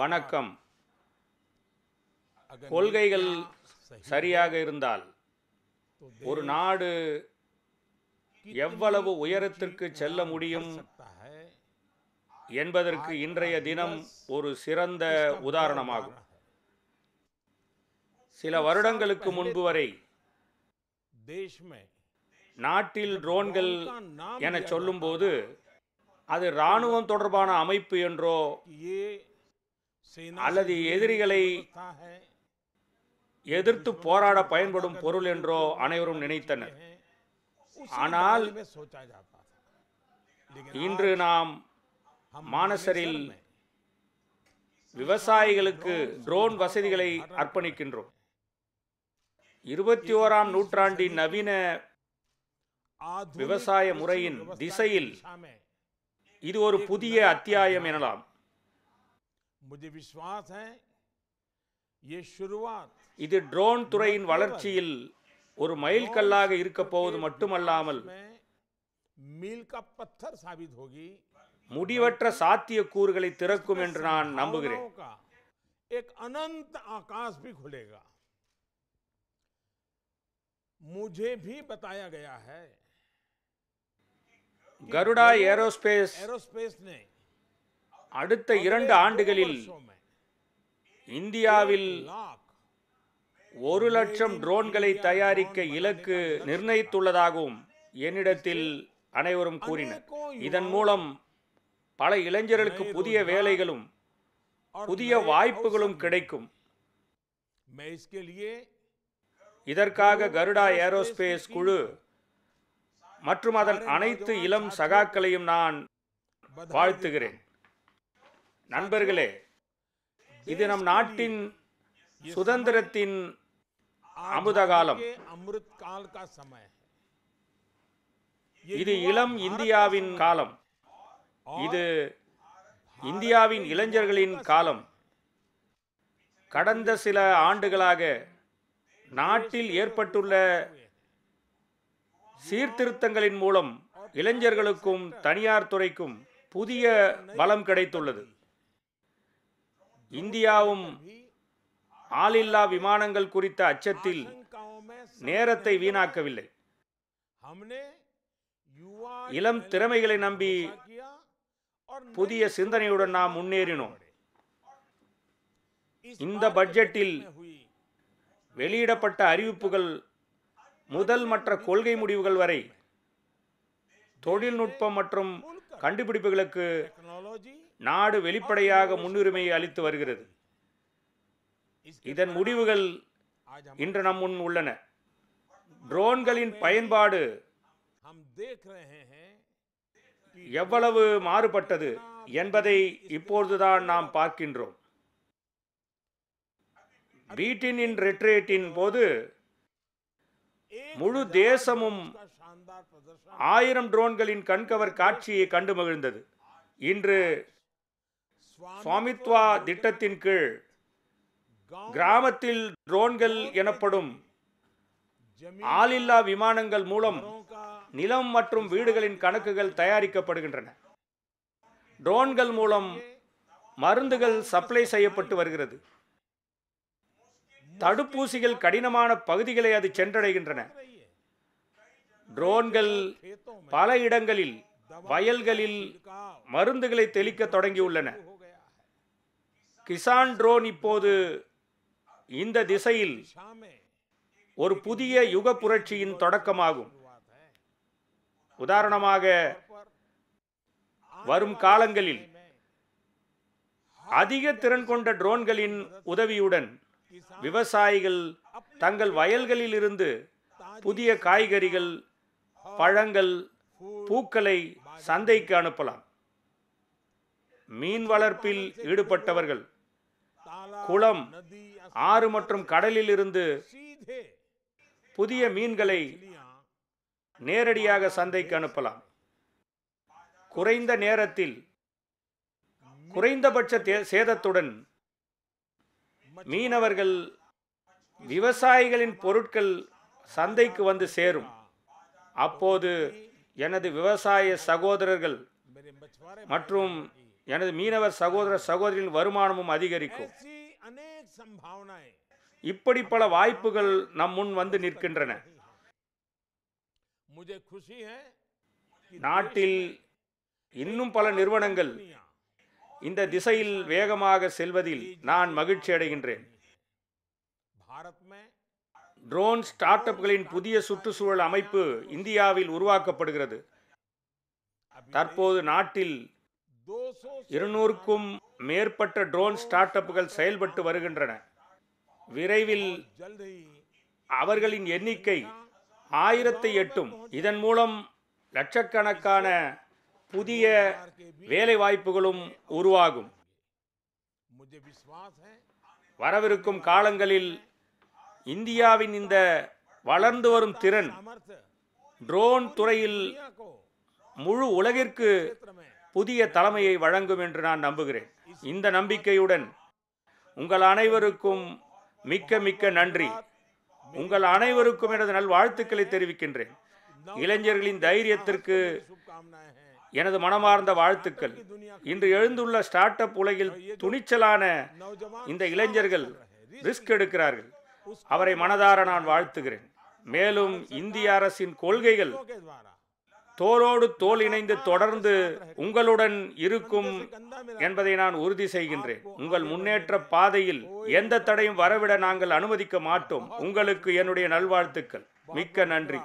வணக்கம் கொள்கைகள் சரியாக இருந்தால் ஒரு நாடு எவ்வளவு உயரத்திற்கு செல்ல முடியும் என்பதற்கு இன்றைய தினம் ஒரு சிறந்த உதாரணமாகும் சில வருடங்களுக்கு முன்பு வரை நாட்டில் ட்ரோன்கள் என சொல்லும்போது அது இராணுவம் தொடர்பான அமைப்பு என்றோ அல்லது எதிரிகளை எதிர்த்து போராட பயன்படும் பொருள் என்றோ அனைவரும் நினைத்தனர் ஆனால் இன்று நாம் மானசரில் விவசாயிகளுக்கு ட்ரோன் வசதிகளை அர்ப்பணிக்கின்றோம் இருபத்தி ஓராம் நூற்றாண்டின் நவீன விவசாய முறையின் திசையில் இது ஒரு புதிய அத்தியாயம் எனலாம் मुझे विश्वास है ये शुरुआत இது ட்ரோன் துறையின் வளர்ச்சியில் ஒரு மைல்கல்லாக இருக்க போவது மட்டுமல்லாமல் மீல் கா பத்தர் சாபித் होगी முடிவற்ற சாத்திய கூறுகளை திறக்கும் என்று நான் நம்புகிறேன் एक अनंत आकाश भी खुलेगा मुझे भी बताया गया है गरुड़ा एरोस्पेस एरोस्पेस ने அடுத்த இரண்டு ஆண்டுகளில் இந்தியாவில் ஒரு லட்சம் ட்ரோன்களை தயாரிக்க இலக்கு நிர்ணயித்துள்ளதாகவும் என்னிடத்தில் அனைவரும் கூறினர் இதன் மூலம் பல இளைஞர்களுக்கு புதிய வேலைகளும் புதிய வாய்ப்புகளும் கிடைக்கும் இதற்காக கருடா ஏரோஸ்பேஸ் குழு மற்றும் அதன் அனைத்து இளம் சகாக்களையும் நான் வாழ்த்துகிறேன் நண்பர்களே இது நம் நாட்டின் சுதந்திரத்தின் அமுத காலம் இது இளம் இந்தியாவின் காலம் இது இந்தியாவின் இளைஞர்களின் காலம் கடந்த சில ஆண்டுகளாக நாட்டில் ஏற்பட்டுள்ள சீர்திருத்தங்களின் மூலம் இளைஞர்களுக்கும் தனியார் துறைக்கும் புதிய பலம் கிடைத்துள்ளது இந்தியாவும் ஆளில்லா விமானங்கள் குறித்த அச்சத்தில் நேரத்தை வீணாக்கவில்லை இளம் திறமைகளை நம்பி புதிய சிந்தனையுடன் நாம் முன்னேறினோம் இந்த பட்ஜெட்டில் வெளியிடப்பட்ட அறிவிப்புகள் முதல் மற்ற கொள்கை முடிவுகள் வரை தொழில்நுட்பம் மற்றும் கண்டுபிடிப்புகளுக்கு நாடு வெளிப்படையாக முன்னுரிமையை அளித்து வருகிறது இதன் முடிவுகள் இன்று நம் முன் உள்ளன ட்ரோன்களின் பயன்பாடு எவ்வளவு மாறுபட்டது என்பதை இப்போதுதான் நாம் பார்க்கின்றோம் பீட்டின் இன் ரெட்ரேட்டின் போது முழு தேசமும் ஆயிரம் ட்ரோன்களின் கண்கவர் காட்சியை கண்டு மகிழ்ந்தது இன்று சுவாமித்வா திட்டத்தின் கீழ் கிராமத்தில் ட்ரோன்கள் எனப்படும் ஆளில்லா விமானங்கள் மூலம் நிலம் மற்றும் வீடுகளின் கணக்குகள் தயாரிக்கப்படுகின்றன ட்ரோன்கள் மூலம் மருந்துகள் சப்ளை செய்யப்பட்டு வருகிறது தடுப்பூசிகள் கடினமான பகுதிகளை அது சென்றடைகின்றன ட்ரோன்கள் பல இடங்களில் வயல்களில் மருந்துகளை தெளிக்க தொடங்கியுள்ளன கிசான்ட்ரோன் இப்போது இந்த திசையில் ஒரு புதிய யுக புரட்சியின் தொடக்கமாகும் உதாரணமாக வரும் காலங்களில் அதிக திறன் கொண்ட ட்ரோன்களின் உதவியுடன் விவசாயிகள் தங்கள் வயல்களில் இருந்து புதிய காய்கறிகள் பழங்கள் பூக்களை சந்தைக்கு அனுப்பலாம் மீன் வளர்ப்பில் ஈடுபட்டவர்கள் குளம் ஆறு மற்றும் கடலில் இருந்து புதிய மீன்களை நேரடியாக சந்தைக்கு அனுப்பலாம் குறைந்த நேரத்தில் குறைந்தபட்ச சேதத்துடன் மீனவர்கள் விவசாயிகளின் பொருட்கள் சந்தைக்கு வந்து சேரும் அப்போது எனது விவசாய சகோதரர்கள் மற்றும் எனது மீனவர் சகோதர சகோதரின் வருமானமும் அதிகரிக்கும் இப்படி பல வாய்ப்புகள் நம் முன் வந்து நிற்கின்றன நாட்டில் இன்னும் பல நிறுவனங்கள் இந்த திசையில் வேகமாக செல்வதில் நான் மகிழ்ச்சி அடைகின்றேன் ட்ரோன் ஸ்டார்ட் அப்களின் புதிய சுற்றுச்சூழல் அமைப்பு இந்தியாவில் உருவாக்கப்படுகிறது தற்போது நாட்டில் இருநூறுக்கும் மேற்பட்ட ட்ரோன் ஸ்டார்ட் அப்புகள் செயல்பட்டு வருகின்றன விரைவில் அவர்களின் எண்ணிக்கை ஆயிரத்தை எட்டும் இதன் மூலம் லட்சக்கணக்கான புதிய வேலை வாய்ப்புகளும் உருவாகும் வரவிருக்கும் காலங்களில் இந்தியாவின் இந்த வளர்ந்து வரும் திறன் ட்ரோன் துறையில் முழு உலகிற்கு புதிய தலைமையை வழங்கும் என்று நான் நம்புகிறேன் இந்த நம்பிக்கையுடன் உங்கள் அனைவருக்கும் மிக்க மிக்க நன்றி உங்கள் அனைவருக்கும் எனது நல்வாழ்த்துக்களை தெரிவிக்கின்றேன் இளைஞர்களின் தைரியத்திற்கு எனது மனமார்ந்த வாழ்த்துக்கள் இன்று எழுந்துள்ள ஸ்டார்ட் அப் உலகில் துணிச்சலான இந்த இளைஞர்கள் ரிஸ்க் எடுக்கிறார்கள் அவரை மனதார நான் வாழ்த்துகிறேன் மேலும் இந்திய அரசின் கொள்கைகள் தோளோடு தோல் இணைந்து தொடர்ந்து உங்களுடன் இருக்கும் என்பதை நான் உறுதி செய்கின்றேன் உங்கள் முன்னேற்ற பாதையில் எந்த தடையும் வரவிட நாங்கள் அனுமதிக்க மாட்டோம் உங்களுக்கு என்னுடைய நல்வாழ்த்துக்கள் மிக்க நன்றி